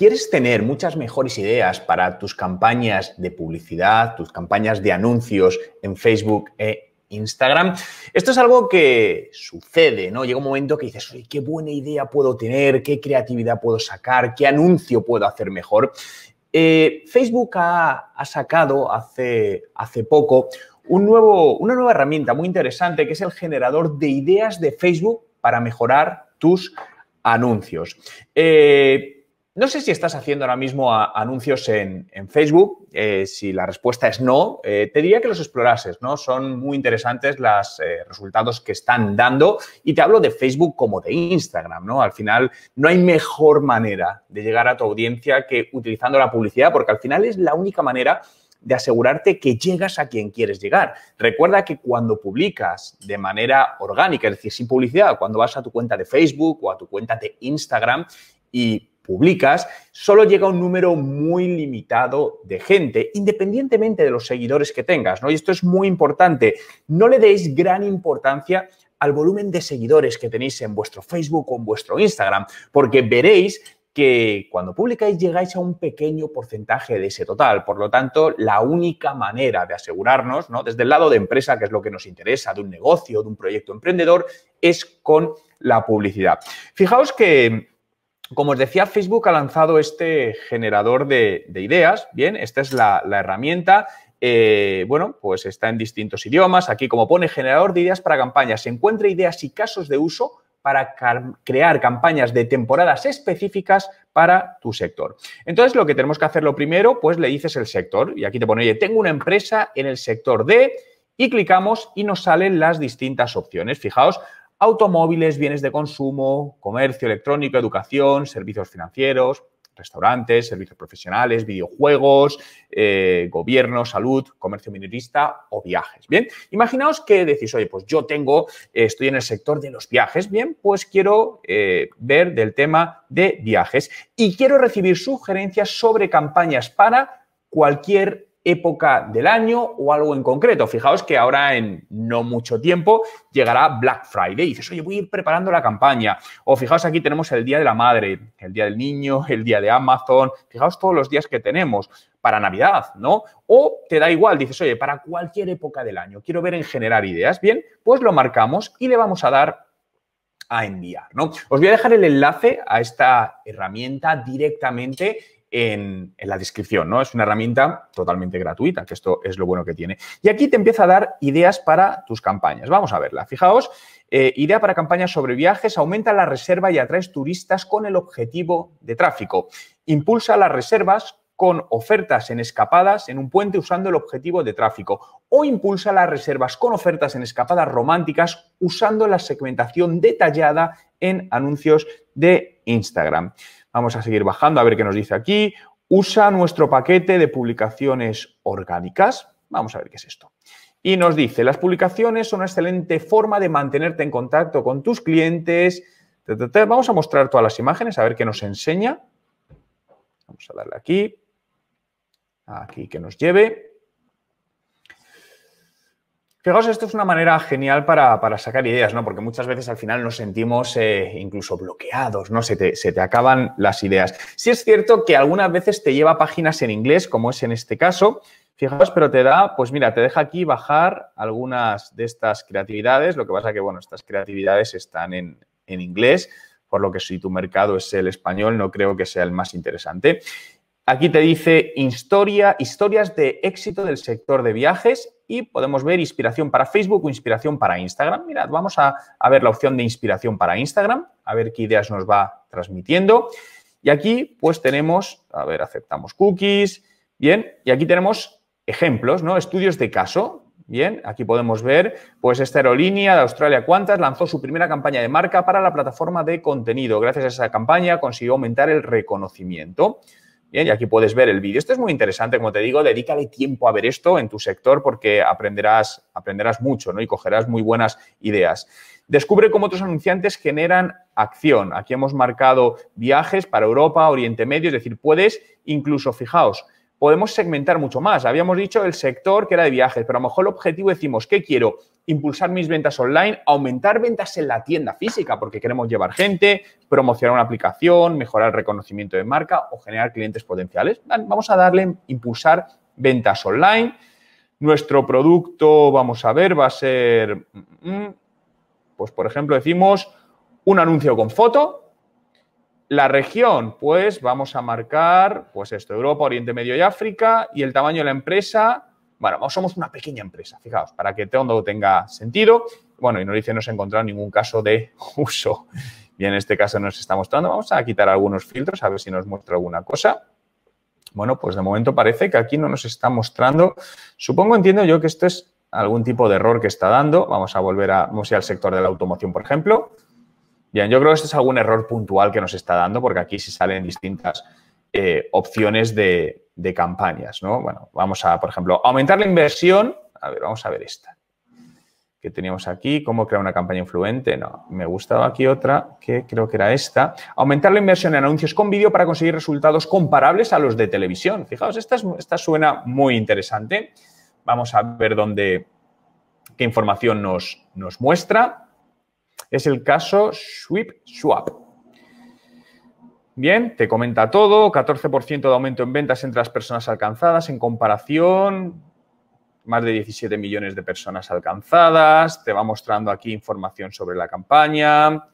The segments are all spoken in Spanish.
¿Quieres tener muchas mejores ideas para tus campañas de publicidad, tus campañas de anuncios en Facebook e Instagram? Esto es algo que sucede, ¿no? Llega un momento que dices, oye, qué buena idea puedo tener, qué creatividad puedo sacar, qué anuncio puedo hacer mejor. Eh, Facebook ha, sacado hace, hace poco una nueva herramienta muy interesante que es el generador de ideas de Facebook para mejorar tus anuncios. Eh, no sé si estás haciendo ahora mismo anuncios en, Facebook. Eh, si la respuesta es no, eh, te diría que los explorases, ¿no? Son muy interesantes los eh, resultados que están dando. Y te hablo de Facebook como de Instagram, ¿no? Al final, no hay mejor manera de llegar a tu audiencia que utilizando la publicidad, porque al final es la única manera de asegurarte que llegas a quien quieres llegar. Recuerda que cuando publicas de manera orgánica, es decir, sin publicidad, cuando vas a tu cuenta de Facebook o a tu cuenta de Instagram y publicas, solo llega un número muy limitado de gente, independientemente de los seguidores que tengas, ¿no? Y esto es muy importante. No le deis gran importancia al volumen de seguidores que tenéis en vuestro Facebook o en vuestro Instagram, porque veréis que cuando publicáis llegáis a un pequeño porcentaje de ese total. Por lo tanto, la única manera de asegurarnos, ¿no? desde el lado de empresa, que es lo que nos interesa, de un negocio, de un proyecto emprendedor, es con la publicidad. Fijaos que como os decía, Facebook ha lanzado este generador de, ideas. Bien, esta es la, herramienta. Eh, bueno, pues está en distintos idiomas. Aquí, como pone, generador de ideas para campañas. Se encuentra ideas y casos de uso para crear campañas de temporadas específicas para tu sector. Entonces, lo que tenemos que hacer lo primero, pues le dices el sector. Y aquí te pone, oye, tengo una empresa en el sector D y clicamos y nos salen las distintas opciones. Fijaos, automóviles, bienes de consumo, comercio electrónico, educación, servicios financieros, restaurantes, servicios profesionales, videojuegos, eh, gobierno, salud, comercio minorista o viajes. Bien, imaginaos que decís, oye, pues yo tengo, eh, estoy en el sector de los viajes, bien, pues quiero eh, ver del tema de viajes y quiero recibir sugerencias sobre campañas para cualquier época del año o algo en concreto. Fijaos que ahora en no mucho tiempo llegará Black Friday. dices, oye, voy a ir preparando la campaña. O fijaos aquí tenemos el Día de la Madre, el Día del Niño, el Día de Amazon. Fijaos todos los días que tenemos para Navidad, ¿no? O te da igual, dices, oye, para cualquier época del año, quiero ver en generar ideas. Bien, pues lo marcamos y le vamos a dar a enviar, ¿no? Os voy a dejar el enlace a esta herramienta directamente en, la descripción, ¿no? Es una herramienta totalmente gratuita, que esto es lo bueno que tiene. Y aquí te empieza a dar ideas para tus campañas. Vamos a verla. Fijaos, eh, idea para campañas sobre viajes, aumenta la reserva y atraes turistas con el objetivo de tráfico. Impulsa las reservas con ofertas en escapadas en un puente usando el objetivo de tráfico o impulsa las reservas con ofertas en escapadas románticas usando la segmentación detallada en anuncios de Instagram. Vamos a seguir bajando a ver qué nos dice aquí. Usa nuestro paquete de publicaciones orgánicas. Vamos a ver qué es esto. Y nos dice, las publicaciones son una excelente forma de mantenerte en contacto con tus clientes. Vamos a mostrar todas las imágenes, a ver qué nos enseña. Vamos a darle aquí. Aquí que nos lleve. Fijaos, esto es una manera genial para, para, sacar ideas, ¿no? Porque muchas veces al final nos sentimos eh, incluso bloqueados, ¿no? Se te, acaban las ideas. Sí es cierto que algunas veces te lleva páginas en inglés, como es en este caso. Fijaos, pero te da, pues mira, te deja aquí bajar algunas de estas creatividades. Lo que pasa que, bueno, estas creatividades están en, en inglés, por lo que si tu mercado es el español, no creo que sea el más interesante. Aquí te dice historia, historias de éxito del sector de viajes y podemos ver inspiración para Facebook o inspiración para Instagram. Mirad, vamos a, ver la opción de inspiración para Instagram, a ver qué ideas nos va transmitiendo. Y aquí pues tenemos, a ver, aceptamos cookies, bien, y aquí tenemos ejemplos, ¿no? Estudios de caso, Bien, aquí podemos ver, pues esta aerolínea de Australia Qantas lanzó su primera campaña de marca para la plataforma de contenido. Gracias a esa campaña consiguió aumentar el reconocimiento. Bien, y aquí puedes ver el vídeo. Esto es muy interesante, como te digo, dedícale tiempo a ver esto en tu sector porque aprenderás, aprenderás mucho ¿no? y cogerás muy buenas ideas. Descubre cómo otros anunciantes generan acción. Aquí hemos marcado viajes para Europa, Oriente Medio, es decir, puedes incluso, fijaos, podemos segmentar mucho más. Habíamos dicho el sector que era de viajes, pero a lo mejor el objetivo decimos, ¿qué quiero? Impulsar mis ventas online, aumentar ventas en la tienda física, porque queremos llevar gente, promocionar una aplicación, mejorar el reconocimiento de marca o generar clientes potenciales. Vamos a darle impulsar ventas online. Nuestro producto, vamos a ver, va a ser, mm, mm, pues por ejemplo, decimos un anuncio con foto, la región, pues vamos a marcar, pues esto, Europa, Oriente Medio y África, y el tamaño de la empresa, bueno, somos una pequeña empresa, fijaos, para que todo tenga sentido. Bueno, y no dice no se ha encontrado ningún caso de uso. Y en este caso nos está mostrando, vamos a quitar algunos filtros, a ver si nos muestra alguna cosa. Bueno, pues de momento parece que aquí no nos está mostrando. Supongo, entiendo yo que esto es algún tipo de error que está dando. Vamos a volver a, vamos al sector de la automoción, por ejemplo. Bien, yo creo que este es algún error puntual que nos está dando, porque aquí sí salen distintas eh, opciones de, campañas, ¿no? Bueno, vamos a, por ejemplo, aumentar la inversión. A ver, vamos a ver esta que teníamos aquí, cómo crear una campaña influente. No, me gustaba aquí otra que creo que era esta. Aumentar la inversión en anuncios con vídeo para conseguir resultados comparables a los de televisión. Fijaos, esta, suena muy interesante. Vamos a ver dónde, qué información nos, nos muestra. Es el caso Sweep Swap. Bien, te comenta todo, 14% de aumento en ventas entre las personas alcanzadas en comparación, más de 17 millones de personas alcanzadas, te va mostrando aquí información sobre la campaña,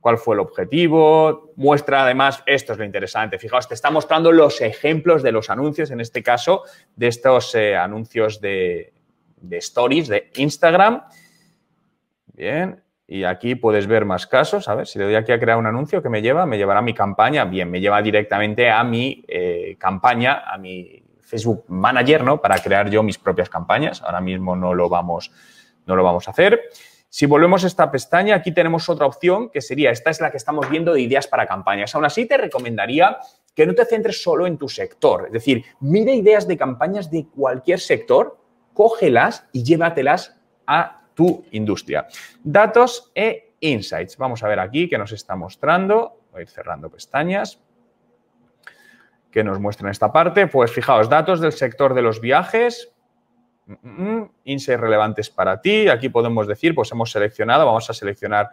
cuál fue el objetivo, muestra además, esto es lo interesante, fijaos, te está mostrando los ejemplos de los anuncios, en este caso, de estos eh, anuncios de, de stories de Instagram. Bien, y aquí puedes ver más casos. A ver, si le doy aquí a crear un anuncio, que me lleva? Me llevará a mi campaña. Bien, me lleva directamente a mi eh, campaña, a mi Facebook Manager, ¿no? Para crear yo mis propias campañas. Ahora mismo no lo vamos, no lo vamos a hacer. Si volvemos a esta pestaña, aquí tenemos otra opción que sería, esta es la que estamos viendo de ideas para campañas. Aún así, te recomendaría que no te centres solo en tu sector. Es decir, mire ideas de campañas de cualquier sector, cógelas y llévatelas a tu industria. Datos e insights. Vamos a ver aquí qué nos está mostrando. Voy a ir cerrando pestañas. Que nos muestra en esta parte? Pues fijaos, datos del sector de los viajes, mm, mm, insights relevantes para ti. Aquí podemos decir, pues hemos seleccionado, vamos a seleccionar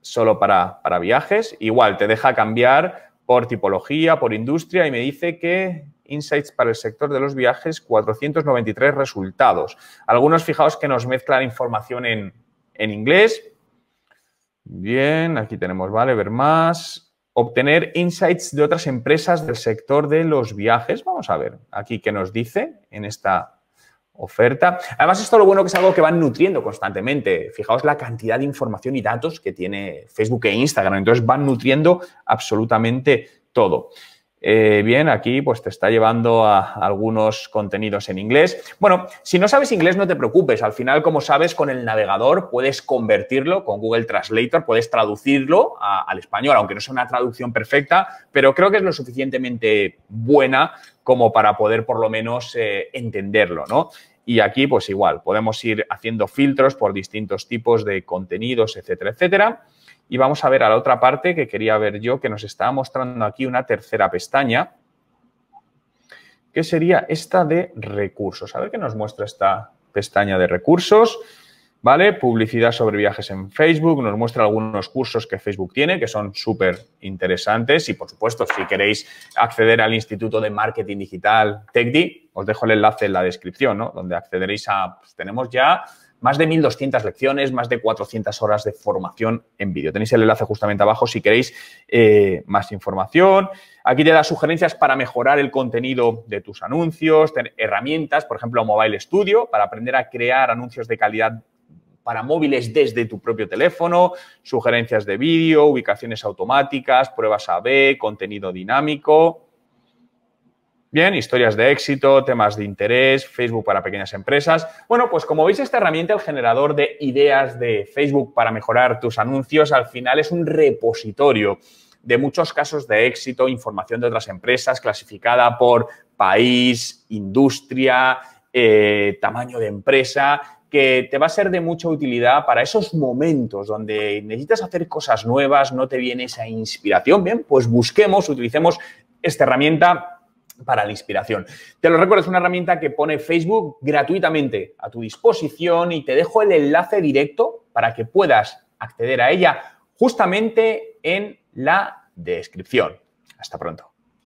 solo para, para viajes. Igual, te deja cambiar por tipología, por industria y me dice que Insights para el sector de los viajes, 493 resultados. Algunos, fijaos que nos mezclan información en, inglés. Bien, aquí tenemos, vale, ver más. Obtener insights de otras empresas del sector de los viajes. Vamos a ver aquí qué nos dice en esta oferta. Además, esto lo bueno que es algo que van nutriendo constantemente. Fijaos la cantidad de información y datos que tiene Facebook e Instagram. Entonces, van nutriendo absolutamente todo. Eh, bien, aquí pues te está llevando a algunos contenidos en inglés. Bueno, si no sabes inglés no te preocupes, al final como sabes con el navegador puedes convertirlo con Google Translator, puedes traducirlo al español, aunque no sea una traducción perfecta, pero creo que es lo suficientemente buena como para poder por lo menos eh, entenderlo, ¿no? Y aquí pues igual, podemos ir haciendo filtros por distintos tipos de contenidos, etcétera, etcétera. Y vamos a ver a la otra parte que quería ver yo, que nos estaba mostrando aquí una tercera pestaña, que sería esta de recursos. A ver qué nos muestra esta pestaña de recursos. ¿Vale? Publicidad sobre viajes en Facebook, nos muestra algunos cursos que Facebook tiene, que son súper interesantes. Y por supuesto, si queréis acceder al Instituto de Marketing Digital TechDi, os dejo el enlace en la descripción, ¿no? Donde accederéis a. Pues, tenemos ya más de 1.200 lecciones, más de 400 horas de formación en vídeo. Tenéis el enlace justamente abajo si queréis eh, más información. Aquí te da sugerencias para mejorar el contenido de tus anuncios, herramientas, por ejemplo, Mobile Studio, para aprender a crear anuncios de calidad para móviles desde tu propio teléfono, sugerencias de vídeo, ubicaciones automáticas, pruebas A-B, contenido dinámico. Bien, historias de éxito, temas de interés, Facebook para pequeñas empresas. Bueno, pues como veis, esta herramienta, el generador de ideas de Facebook para mejorar tus anuncios, al final es un repositorio de muchos casos de éxito, información de otras empresas clasificada por país, industria, eh, tamaño de empresa, que te va a ser de mucha utilidad para esos momentos donde necesitas hacer cosas nuevas, no te viene esa inspiración. Bien, pues busquemos, utilicemos esta herramienta para la inspiración. Te lo recuerdo, es una herramienta que pone Facebook gratuitamente a tu disposición y te dejo el enlace directo para que puedas acceder a ella justamente en la descripción. Hasta pronto.